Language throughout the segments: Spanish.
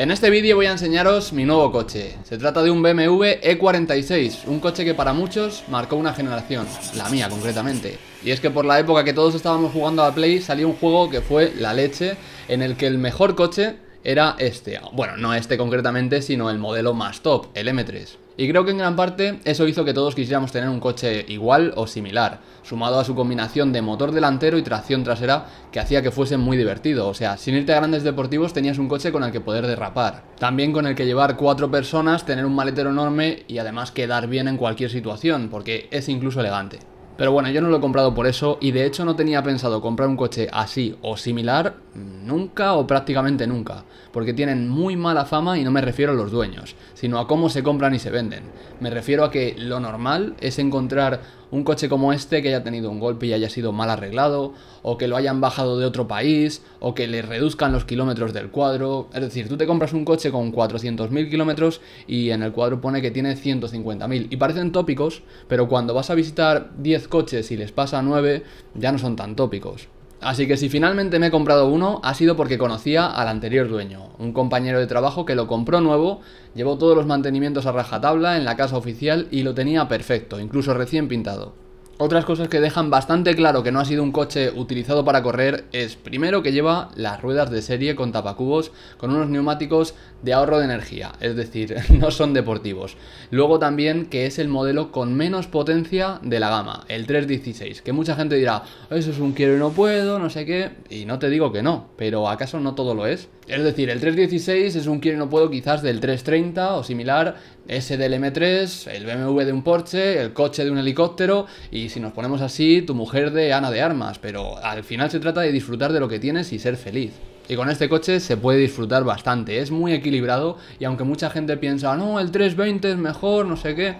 En este vídeo voy a enseñaros mi nuevo coche. Se trata de un BMW E46, un coche que para muchos marcó una generación, la mía concretamente. Y es que por la época que todos estábamos jugando a Play salió un juego que fue la leche, en el que el mejor coche era este. Bueno, no este concretamente, sino el modelo más top, el M3. Y creo que en gran parte eso hizo que todos quisiéramos tener un coche igual o similar, sumado a su combinación de motor delantero y tracción trasera que hacía que fuese muy divertido, o sea, sin irte a grandes deportivos tenías un coche con el que poder derrapar, también con el que llevar cuatro personas, tener un maletero enorme y además quedar bien en cualquier situación, porque es incluso elegante. Pero bueno, yo no lo he comprado por eso y de hecho no tenía pensado comprar un coche así o similar nunca o prácticamente nunca, porque tienen muy mala fama y no me refiero a los dueños, sino a cómo se compran y se venden. Me refiero a que lo normal es encontrar un coche como este que haya tenido un golpe y haya sido mal arreglado, o que lo hayan bajado de otro país, o que le reduzcan los kilómetros del cuadro. Es decir, tú te compras un coche con 400.000 kilómetros y en el cuadro pone que tiene 150.000. Y parecen tópicos, pero cuando vas a visitar 10 coches y les pasa 9 ya no son tan tópicos. Así que si finalmente me he comprado uno, ha sido porque conocía al anterior dueño, un compañero de trabajo que lo compró nuevo, llevó todos los mantenimientos a rajatabla en la casa oficial y lo tenía perfecto, incluso recién pintado. Otras cosas que dejan bastante claro que no ha sido un coche utilizado para correr es primero que lleva las ruedas de serie con tapacubos con unos neumáticos de ahorro de energía, es decir, no son deportivos. Luego también que es el modelo con menos potencia de la gama, el 316, que mucha gente dirá, eso es un quiero y no puedo, no sé qué, y no te digo que no, pero ¿acaso no todo lo es? Es decir, el 316 es un quiero y no puedo quizás del 330 o similar ese del M3, el BMW de un Porsche, el coche de un helicóptero y si nos ponemos así, tu mujer de Ana de Armas, pero al final se trata de disfrutar de lo que tienes y ser feliz. Y con este coche se puede disfrutar bastante, es muy equilibrado y aunque mucha gente piensa, no, el 320 es mejor, no sé qué,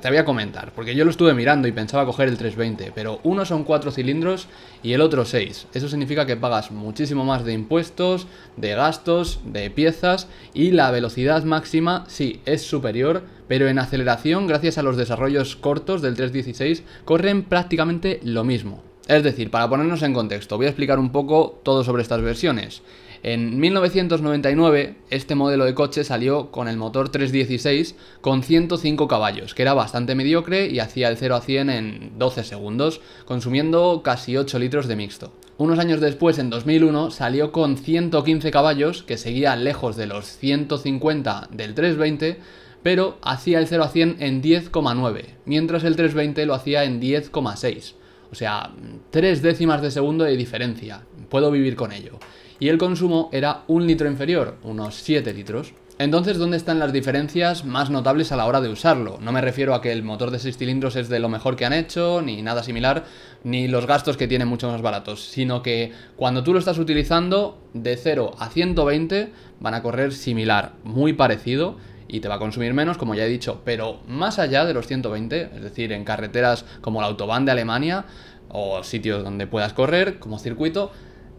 te voy a comentar, porque yo lo estuve mirando y pensaba coger el 320, pero uno son 4 cilindros y el otro 6. Eso significa que pagas muchísimo más de impuestos, de gastos, de piezas y la velocidad máxima sí es superior, pero en aceleración, gracias a los desarrollos cortos del 316, corren prácticamente lo mismo. Es decir, para ponernos en contexto, voy a explicar un poco todo sobre estas versiones. En 1999, este modelo de coche salió con el motor 316 con 105 caballos, que era bastante mediocre y hacía el 0 a 100 en 12 segundos, consumiendo casi 8 litros de mixto. Unos años después, en 2001, salió con 115 caballos, que seguía lejos de los 150 del 320, pero hacía el 0 a 100 en 10,9, mientras el 320 lo hacía en 10,6. O sea, tres décimas de segundo de diferencia. Puedo vivir con ello. Y el consumo era un litro inferior, unos 7 litros. Entonces, ¿dónde están las diferencias más notables a la hora de usarlo? No me refiero a que el motor de 6 cilindros es de lo mejor que han hecho, ni nada similar, ni los gastos que tiene mucho más baratos, sino que cuando tú lo estás utilizando, de 0 a 120 van a correr similar, muy parecido, y te va a consumir menos, como ya he dicho, pero más allá de los 120, es decir, en carreteras como la autobahn de Alemania o sitios donde puedas correr como circuito,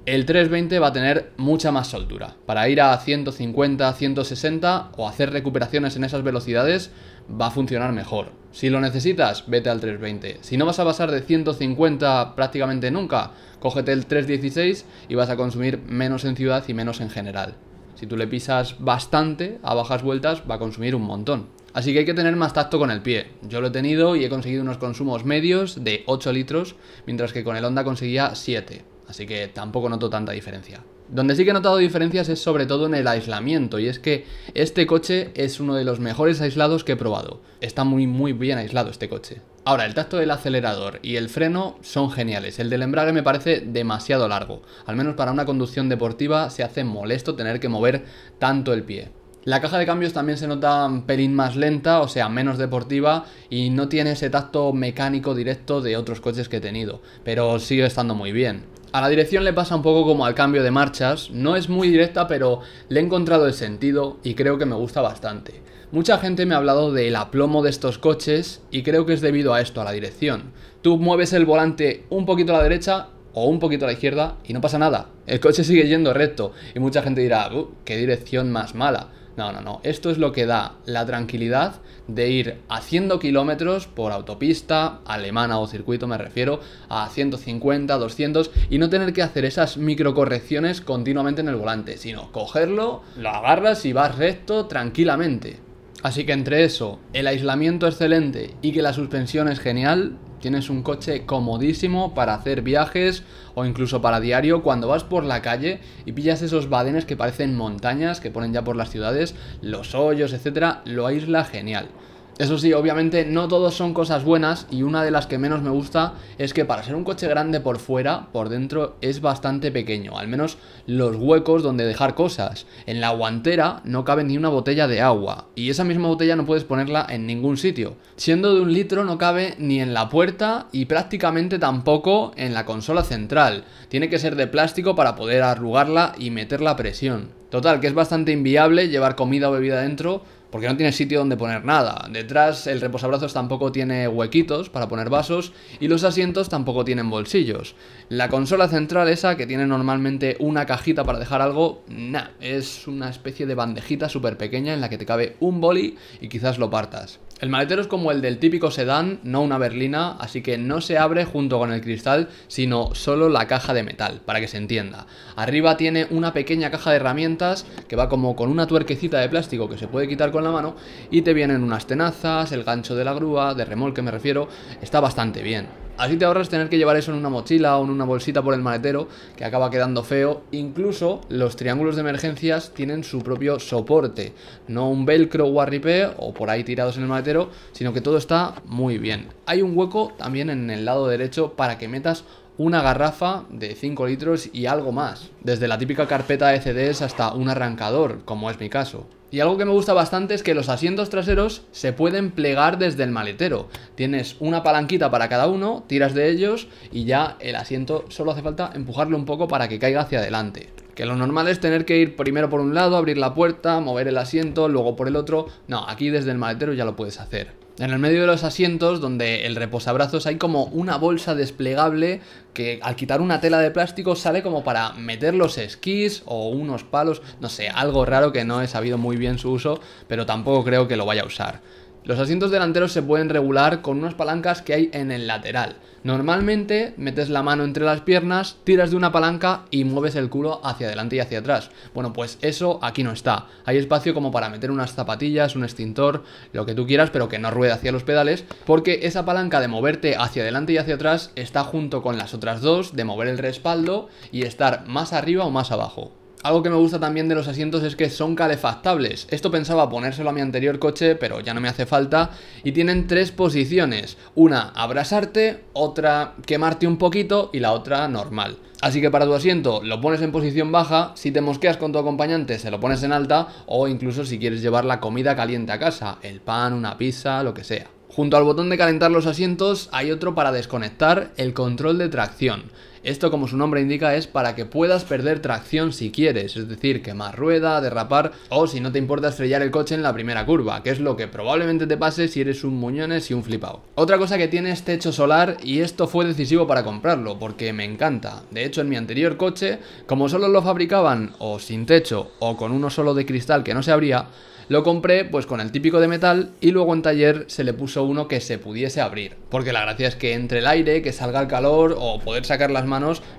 el 320 va a tener mucha más soltura. Para ir a 150, 160 o hacer recuperaciones en esas velocidades va a funcionar mejor. Si lo necesitas, vete al 320. Si no vas a pasar de 150 prácticamente nunca, cógete el 316 y vas a consumir menos en ciudad y menos en general. Si tú le pisas bastante a bajas vueltas, va a consumir un montón. Así que hay que tener más tacto con el pie. Yo lo he tenido y he conseguido unos consumos medios de 8 litros, mientras que con el Honda conseguía 7. Así que tampoco noto tanta diferencia. Donde sí que he notado diferencias es sobre todo en el aislamiento, y es que este coche es uno de los mejores aislados que he probado. Está muy muy bien aislado este coche. Ahora, el tacto del acelerador y el freno son geniales. El del embrague me parece demasiado largo. Al menos para una conducción deportiva se hace molesto tener que mover tanto el pie. La caja de cambios también se nota un pelín más lenta, o sea, menos deportiva y no tiene ese tacto mecánico directo de otros coches que he tenido, pero sigue estando muy bien. A la dirección le pasa un poco como al cambio de marchas, no es muy directa pero le he encontrado el sentido y creo que me gusta bastante. Mucha gente me ha hablado del aplomo de estos coches y creo que es debido a esto, a la dirección. Tú mueves el volante un poquito a la derecha o un poquito a la izquierda y no pasa nada. El coche sigue yendo recto y mucha gente dirá, uh, qué dirección más mala. No, no, no. Esto es lo que da la tranquilidad de ir haciendo kilómetros por autopista alemana o circuito, me refiero, a 150, 200 y no tener que hacer esas microcorrecciones continuamente en el volante, sino cogerlo, lo agarras y vas recto tranquilamente. Así que entre eso, el aislamiento excelente y que la suspensión es genial, tienes un coche comodísimo para hacer viajes o incluso para diario cuando vas por la calle y pillas esos badenes que parecen montañas que ponen ya por las ciudades, los hoyos, etcétera, lo aísla genial. Eso sí, obviamente no todos son cosas buenas y una de las que menos me gusta es que para ser un coche grande por fuera, por dentro es bastante pequeño, al menos los huecos donde dejar cosas. En la guantera no cabe ni una botella de agua y esa misma botella no puedes ponerla en ningún sitio. Siendo de un litro no cabe ni en la puerta y prácticamente tampoco en la consola central. Tiene que ser de plástico para poder arrugarla y meter la presión. Total, que es bastante inviable llevar comida o bebida dentro porque no tiene sitio donde poner nada. Detrás el reposabrazos tampoco tiene huequitos para poner vasos y los asientos tampoco tienen bolsillos. La consola central esa que tiene normalmente una cajita para dejar algo, nah, es una especie de bandejita súper pequeña en la que te cabe un boli y quizás lo partas. El maletero es como el del típico sedán, no una berlina, así que no se abre junto con el cristal, sino solo la caja de metal, para que se entienda. Arriba tiene una pequeña caja de herramientas que va como con una tuerquecita de plástico que se puede quitar con la mano y te vienen unas tenazas, el gancho de la grúa, de remolque me refiero, está bastante bien. Así te ahorras tener que llevar eso en una mochila o en una bolsita por el maletero, que acaba quedando feo. Incluso los triángulos de emergencias tienen su propio soporte, no un velcro o arripé o por ahí tirados en el maletero, sino que todo está muy bien. Hay un hueco también en el lado derecho para que metas una garrafa de 5 litros y algo más, desde la típica carpeta de CDs hasta un arrancador, como es mi caso. Y algo que me gusta bastante es que los asientos traseros se pueden plegar desde el maletero. Tienes una palanquita para cada uno, tiras de ellos y ya el asiento solo hace falta empujarlo un poco para que caiga hacia adelante. Que lo normal es tener que ir primero por un lado, abrir la puerta, mover el asiento, luego por el otro. No, aquí desde el maletero ya lo puedes hacer. En el medio de los asientos, donde el reposabrazos, hay como una bolsa desplegable que al quitar una tela de plástico sale como para meter los esquís o unos palos, no sé, algo raro que no he sabido muy bien su uso, pero tampoco creo que lo vaya a usar. Los asientos delanteros se pueden regular con unas palancas que hay en el lateral. Normalmente metes la mano entre las piernas, tiras de una palanca y mueves el culo hacia adelante y hacia atrás. Bueno, pues eso aquí no está. Hay espacio como para meter unas zapatillas, un extintor, lo que tú quieras, pero que no ruede hacia los pedales, porque esa palanca de moverte hacia adelante y hacia atrás está junto con las otras dos de mover el respaldo y estar más arriba o más abajo. Algo que me gusta también de los asientos es que son calefactables. Esto pensaba ponérselo a mi anterior coche, pero ya no me hace falta. Y tienen tres posiciones. Una, abrasarte, otra, quemarte un poquito y la otra, normal. Así que para tu asiento lo pones en posición baja, si te mosqueas con tu acompañante se lo pones en alta o incluso si quieres llevar la comida caliente a casa, el pan, una pizza, lo que sea. Junto al botón de calentar los asientos hay otro para desconectar el control de tracción. Esto, como su nombre indica, es para que puedas perder tracción si quieres, es decir, quemar rueda, derrapar o si no te importa estrellar el coche en la primera curva, que es lo que probablemente te pase si eres un muñones y un flipado Otra cosa que tiene es techo solar y esto fue decisivo para comprarlo, porque me encanta. De hecho, en mi anterior coche, como solo lo fabricaban o sin techo o con uno solo de cristal que no se abría, lo compré pues con el típico de metal y luego en taller se le puso uno que se pudiese abrir. Porque la gracia es que entre el aire, que salga el calor o poder sacar las manos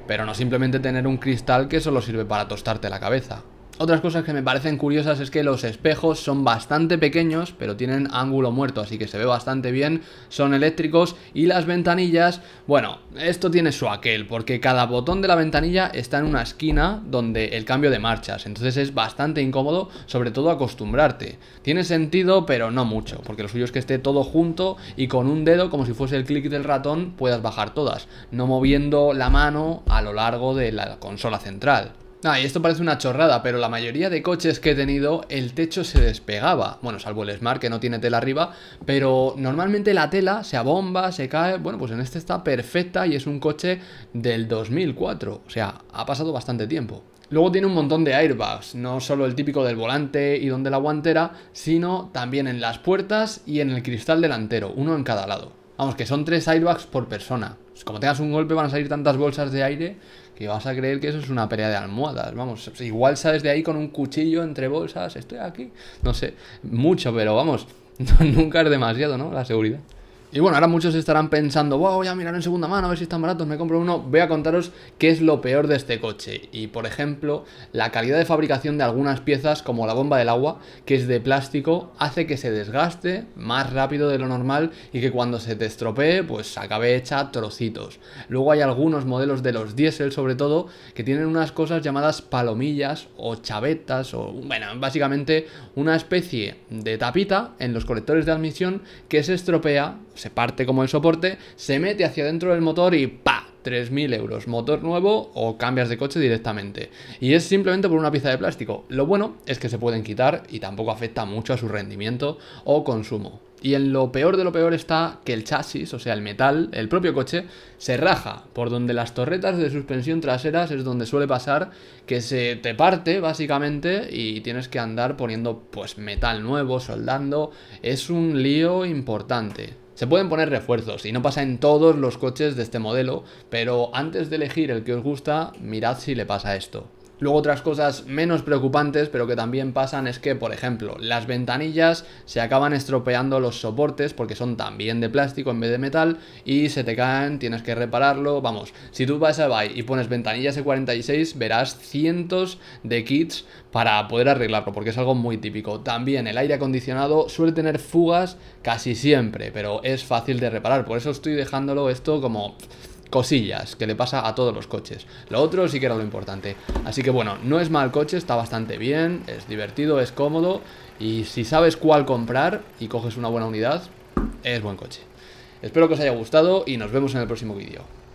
pero no simplemente tener un cristal que solo sirve para tostarte la cabeza. Otras cosas que me parecen curiosas es que los espejos son bastante pequeños, pero tienen ángulo muerto, así que se ve bastante bien, son eléctricos y las ventanillas, bueno, esto tiene su aquel, porque cada botón de la ventanilla está en una esquina donde el cambio de marchas, entonces es bastante incómodo, sobre todo acostumbrarte. Tiene sentido, pero no mucho, porque lo suyo es que esté todo junto y con un dedo, como si fuese el clic del ratón, puedas bajar todas, no moviendo la mano a lo largo de la consola central. Ah, y esto parece una chorrada, pero la mayoría de coches que he tenido, el techo se despegaba. Bueno, salvo el Smart, que no tiene tela arriba, pero normalmente la tela se abomba, se cae. Bueno, pues en este está perfecta y es un coche del 2004. O sea, ha pasado bastante tiempo. Luego tiene un montón de airbags, no solo el típico del volante y donde la guantera, sino también en las puertas y en el cristal delantero, uno en cada lado. Vamos, que son tres airbags por persona. Pues como tengas un golpe van a salir tantas bolsas de aire que vas a creer que eso es una pelea de almohadas. Vamos, igual sales de ahí con un cuchillo entre bolsas, estoy aquí. No sé, mucho, pero vamos, nunca es demasiado, ¿no? La seguridad. Y bueno, ahora muchos estarán pensando, wow, voy a mirar en segunda mano, a ver si están baratos, me compro uno. Voy a contaros qué es lo peor de este coche. Y por ejemplo, la calidad de fabricación de algunas piezas, como la bomba del agua, que es de plástico, hace que se desgaste más rápido de lo normal y que cuando se te estropee, pues acabe hecha trocitos. Luego hay algunos modelos de los diésel, sobre todo, que tienen unas cosas llamadas palomillas o chavetas, o bueno, básicamente una especie de tapita en los colectores de admisión que se estropea, se parte como el soporte, se mete hacia dentro del motor y ¡pa! 3.000 euros, motor nuevo o cambias de coche directamente. Y es simplemente por una pieza de plástico. Lo bueno es que se pueden quitar y tampoco afecta mucho a su rendimiento o consumo. Y en lo peor de lo peor está que el chasis, o sea, el metal, el propio coche, se raja, por donde las torretas de suspensión traseras es donde suele pasar que se te parte básicamente y tienes que andar poniendo pues metal nuevo, soldando, es un lío importante. Se pueden poner refuerzos y no pasa en todos los coches de este modelo, pero antes de elegir el que os gusta, mirad si le pasa esto. Luego otras cosas menos preocupantes pero que también pasan es que, por ejemplo, las ventanillas se acaban estropeando los soportes porque son también de plástico en vez de metal y se te caen, tienes que repararlo, vamos, si tú vas a Buy y pones ventanillas E46 verás cientos de kits para poder arreglarlo porque es algo muy típico. También el aire acondicionado suele tener fugas casi siempre pero es fácil de reparar, por eso estoy dejándolo esto como cosillas que le pasa a todos los coches. Lo otro sí que era lo importante. Así que bueno, no es mal coche, está bastante bien, es divertido, es cómodo y si sabes cuál comprar y coges una buena unidad, es buen coche. Espero que os haya gustado y nos vemos en el próximo vídeo.